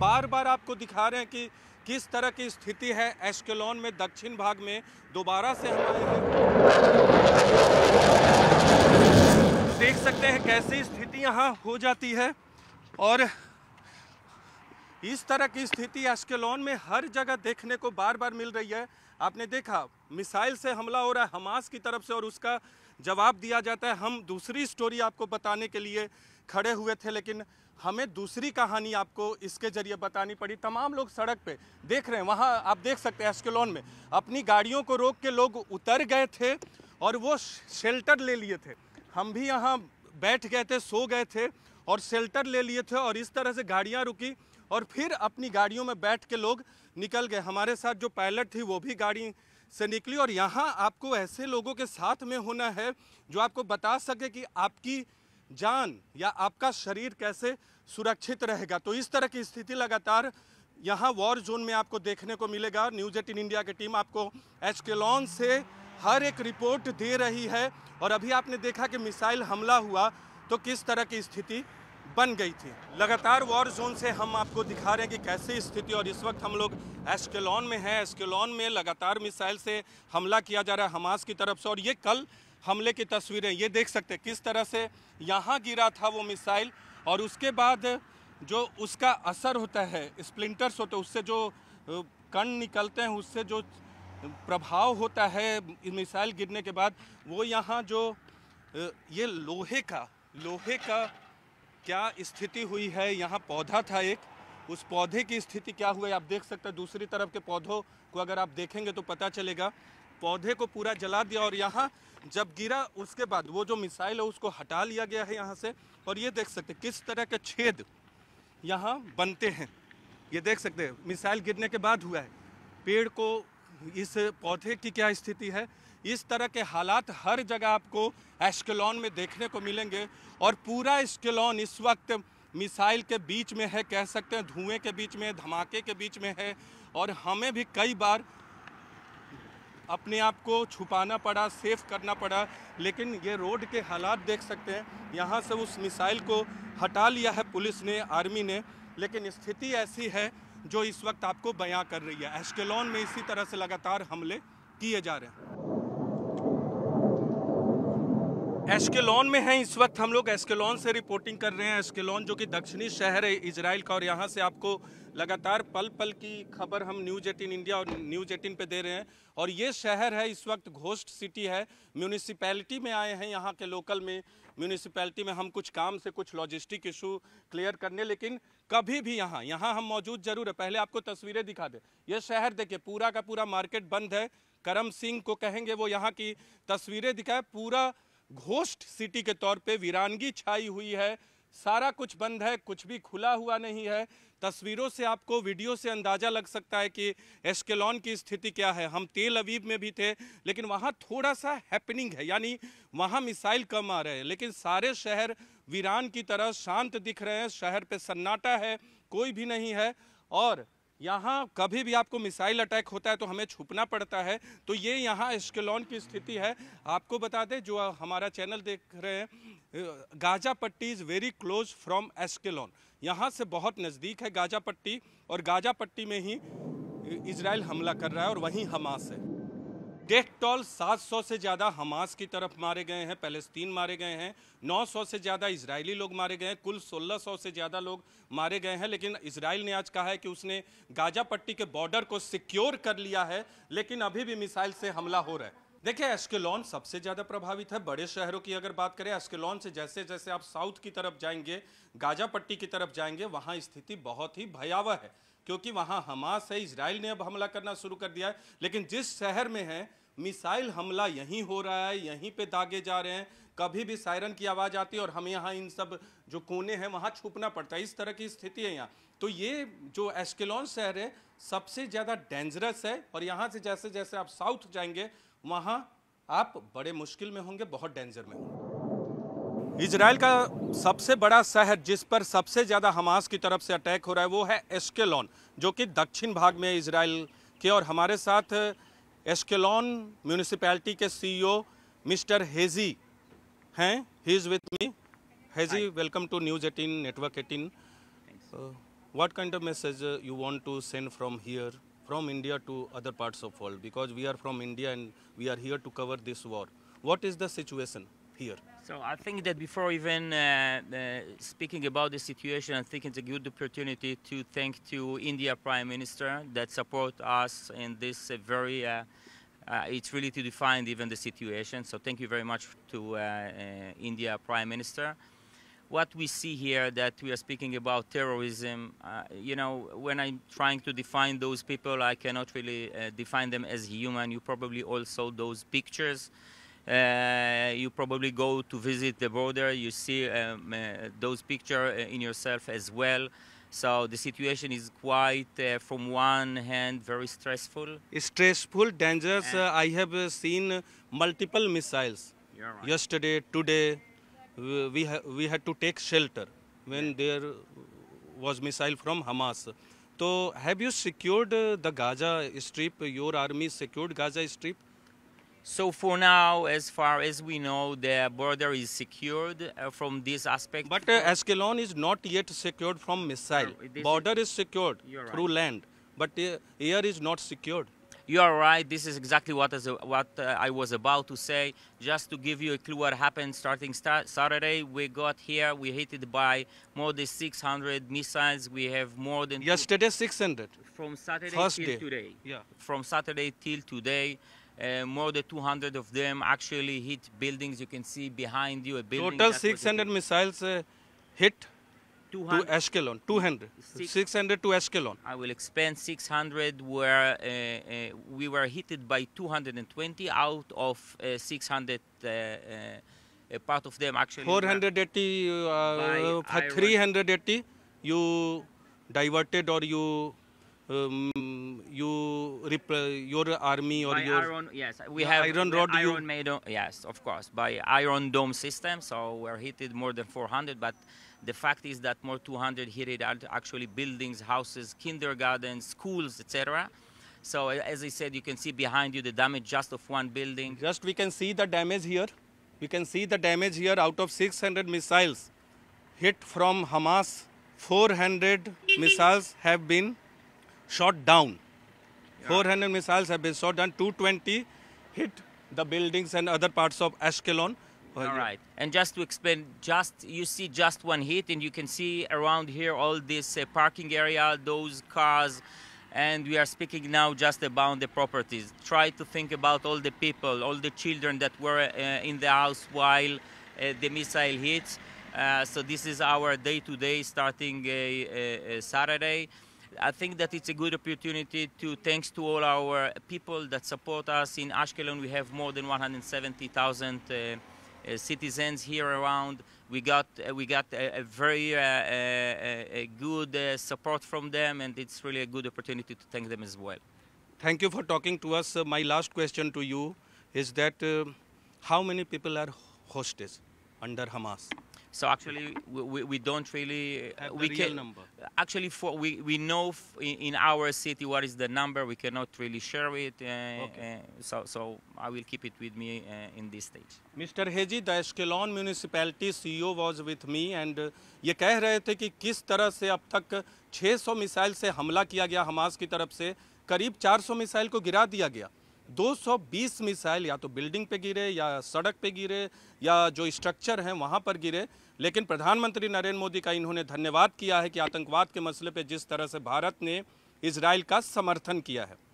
बार बार आपको दिखा रहे हैं कि किस तरह की स्थिति है एस्केलोन में दक्षिण भाग में दोबारा से हम आए हैं देख सकते हैं कैसी स्थिति यहाँ हो जाती है और इस तरह की स्थिति एस्केलोन में हर जगह देखने को बार बार मिल रही है आपने देखा मिसाइल से हमला हो रहा है हमास की तरफ से और उसका जवाब दिया जाता है हम दूसरी स्टोरी आपको बताने के लिए खड़े हुए थे लेकिन हमें दूसरी कहानी आपको इसके जरिए बतानी पड़ी तमाम लोग सड़क पे देख रहे हैं वहाँ आप देख सकते हैं एस्केलोन में अपनी गाड़ियों को रोक के लोग उतर गए थे और वो शेल्टर ले लिए थे हम भी यहाँ बैठ गए थे सो गए थे और शेल्टर ले लिए थे और इस तरह से गाड़ियाँ रुकी और फिर अपनी गाड़ियों में बैठ के लोग निकल गए हमारे साथ जो पायलट थी वो भी गाड़ी से निकली और यहाँ आपको ऐसे लोगों के साथ में होना है जो आपको बता सके कि आपकी जान या आपका शरीर कैसे सुरक्षित रहेगा तो इस तरह की स्थिति लगातार यहाँ वॉर जोन में आपको देखने को मिलेगा न्यूज एटीन इंडिया की टीम आपको एचकेलॉन से हर एक रिपोर्ट दे रही है और अभी आपने देखा कि मिसाइल हमला हुआ तो किस तरह की स्थिति बन गई थी लगातार वॉर जोन से हम आपको दिखा रहे हैं कि कैसे स्थिति और इस वक्त हम लोग एस्केलॉन में हैं एस्केलॉन में लगातार मिसाइल से हमला किया जा रहा है हमास की तरफ से और ये कल हमले की तस्वीरें ये देख सकते हैं किस तरह से यहाँ गिरा था वो मिसाइल और उसके बाद जो उसका असर होता है स्प्लिंटर्स होते हैं उससे जो कण निकलते हैं उससे जो प्रभाव होता है मिसाइल गिरने के बाद वो यहाँ जो ये लोहे का लोहे का क्या स्थिति हुई है यहाँ पौधा था एक उस पौधे की स्थिति क्या हुई आप देख सकते हैं दूसरी तरफ के पौधों को अगर आप देखेंगे तो पता चलेगा पौधे को पूरा जला दिया और यहाँ जब गिरा उसके बाद वो जो मिसाइल है उसको हटा लिया गया है यहाँ से और ये देख सकते किस तरह के छेद यहाँ बनते हैं ये देख सकते हैं मिसाइल गिरने के बाद हुआ है पेड़ को इस पौधे की क्या स्थिति है इस तरह के हालात हर जगह आपको एस्केलॉन में देखने को मिलेंगे और पूरा एस्केलॉन इस वक्त मिसाइल के बीच में है कह सकते हैं धुएं के बीच में धमाके के बीच में है और हमें भी कई बार अपने आप को छुपाना पड़ा सेफ करना पड़ा लेकिन ये रोड के हालात देख सकते हैं यहाँ से उस मिसाइल को हटा लिया है पुलिस ने आर्मी ने लेकिन स्थिति ऐसी है जो इस वक्त आपको बयां कर रही है एस्केलॉन में इसी तरह से लगातार हमले किए जा रहे हैं एस्केलॉन में हैं इस वक्त हम लोग एस्केलॉन से रिपोर्टिंग कर रहे हैं एस्केलॉन जो कि दक्षिणी शहर है इसराइल का और यहाँ से आपको लगातार पल पल की खबर हम न्यूज एटीन इंडिया और न्यूज एटीन पे दे रहे हैं और ये शहर है इस वक्त घोस्ट सिटी है म्यूनिसिपैलिटी में आए हैं यहाँ के लोकल में म्यूनिसिपैलिटी में हम कुछ काम से कुछ लॉजिस्टिक इशू क्लियर करने लेकिन कभी भी यहाँ यहाँ हम मौजूद जरूर है पहले आपको तस्वीरें दिखा दें ये शहर देखिए पूरा का पूरा मार्केट बंद है करम सिंह को कहेंगे वो यहाँ की तस्वीरें दिखाए पूरा घोस्ट सिटी के तौर पे वीरानगी छाई हुई है सारा कुछ बंद है कुछ भी खुला हुआ नहीं है तस्वीरों से आपको वीडियो से अंदाज़ा लग सकता है कि एस्केलॉन की स्थिति क्या है हम तेल अवीब में भी थे लेकिन वहाँ थोड़ा सा हैपनिंग है यानी वहाँ मिसाइल कम आ रहे हैं लेकिन सारे शहर वीरान की तरह शांत दिख रहे हैं शहर पे सन्नाटा है कोई भी नहीं है और यहाँ कभी भी आपको मिसाइल अटैक होता है तो हमें छुपना पड़ता है तो ये यहाँ एस्केलॉन की स्थिति है आपको बता दें जो हमारा चैनल देख रहे हैं गाजा पट्टी is very close from Ashkelon यहाँ से बहुत नज़दीक है गाजा पट्टी और गाजा पट्टी में ही इसराइल हमला कर रहा है और वहीं हमास है डेथ टॉल 700 से ज़्यादा हमास की तरफ मारे गए हैं पैलेस्तीन मारे गए हैं 900 से ज़्यादा इसराइली लोग मारे गए हैं कुल 1600 से ज़्यादा लोग मारे गए हैं लेकिन इसराइल ने आज कहा है कि उसने गाजा पट्टी के बॉर्डर को सिक्योर कर लिया है लेकिन अभी भी मिसाइल से हमला हो रहा है देखिए एस्केलॉन सबसे ज़्यादा प्रभावित है बड़े शहरों की अगर बात करें एस्केलॉन से जैसे जैसे आप साउथ की तरफ जाएंगे गाजा पट्टी की तरफ जाएंगे वहाँ स्थिति बहुत ही भयावह है क्योंकि वहां हमास है इसराइल ने अब हमला करना शुरू कर दिया है लेकिन जिस शहर में है मिसाइल हमला यहीं हो रहा है यहीं पे दागे जा रहे हैं कभी भी सायरन की आवाज़ आती है और हमें यहाँ इन सब जो कोने हैं वहाँ छुपना पड़ता है इस तरह की स्थिति है यहाँ तो ये जो एस्केलॉन शहर है सबसे ज़्यादा डेंजरस है और यहाँ से जैसे जैसे आप साउथ जाएंगे वहाँ आप बड़े मुश्किल में होंगे बहुत डेंजर में होंगे इसराइल का सबसे बड़ा शहर जिस पर सबसे ज़्यादा हमास की तरफ से अटैक हो रहा है वो है एस्केलॉन जो कि दक्षिण भाग में इसराइल के और हमारे साथ Ashkelon municipality CEO, Mr. Mister Hezi हैं he is with me Hezi welcome to News eighteen what kind of message uh, you want to send from here from india to other parts of world because we are from india and we are here to cover this war what is the situation here. So I think that before even uh, uh, speaking about the situation, I think it's a good opportunity to thank to India Prime Minister that support us in this uh, very. Uh, uh, it's really to define even the situation. So thank you very much to uh, India Prime Minister. What we see here that we are speaking about terrorism, you know, when I'm trying to define those people, I cannot really define them as human. You probably all saw those pictures uh, you probably go to visit the border, you see um, uh, those pictures uh, in yourself as well. So the situation is quite, uh, from one hand, very stressful. Stressful, dangerous. Uh, I have uh, seen multiple missiles. Right. Yesterday, today, we, ha we had to take shelter when yeah. there was missile from Hamas. So have you secured the Gaza Strip, your army secured Gaza Strip? So for now, as far as we know, the border is secured uh, from this aspect. But uh, Ascalon is not yet secured from missile. No, border is, is secured right. through land, but uh, air is not secured. You are right. This is exactly what, is, uh, what uh, I was about to say. Just to give you a clue what happened starting start Saturday, we got here, we hit it by more than 600 missiles. We have more than... Yesterday, 600. From Saturday First till day. today. Yeah. From Saturday till today. Uh, more than 200 of them actually hit buildings. You can see behind you a building. Total 600 missiles uh, hit 200. to Ashkelon. 200. Six, 600 to Ashkelon. I will expand. 600 were uh, uh, we were hit by 220 out of uh, 600. Uh, part of them actually 480 380 you diverted or you um, you your army or by your iron yes we have iron rod iron made yes of course by iron dome system so we're heated more than 400 but the fact is that more 200 heated are actually buildings houses kindergartens schools etc so as i said you can see behind you the damage just of one building just we can see the damage here we can see the damage here out of 600 missiles hit from hamas 400 missiles have been shot down. Yeah. 400 missiles have been shot down. 220 hit the buildings and other parts of Ashkelon. All right. And just to explain, just you see just one hit, and you can see around here all this uh, parking area, those cars, and we are speaking now just about the properties. Try to think about all the people, all the children that were uh, in the house while uh, the missile hits. Uh, so this is our day-to-day -day starting uh, uh, Saturday. I think that it's a good opportunity to thanks to all our people that support us. In Ashkelon, we have more than 170,000 uh, uh, citizens here around. We got uh, we got a, a very uh, uh, a good uh, support from them, and it's really a good opportunity to thank them as well. Thank you for talking to us. my last question to you is that how many people are hostage under Hamas? So actually, we, we we don't really uh, we can number. actually for we we know f in, in, our city what is the number. We cannot really share it. Uh, okay. uh, so so I will keep it with me uh, in this stage. Mr. Heji, the Ashkelon municipality CEO was with me and ये कह रहे थे कि किस तरह से अब तक 600 मिसाइल से हमला किया गया हमास की तरफ से करीब 400 मिसाइल को गिरा दिया गया 220 मिसाइल या तो बिल्डिंग पे गिरे या सड़क पे गिरे या जो स्ट्रक्चर हैं वहाँ पर गिरे लेकिन प्रधानमंत्री नरेंद्र मोदी का इन्होंने धन्यवाद किया है कि आतंकवाद के मसले पर जिस तरह से भारत ने इसराइल का समर्थन किया है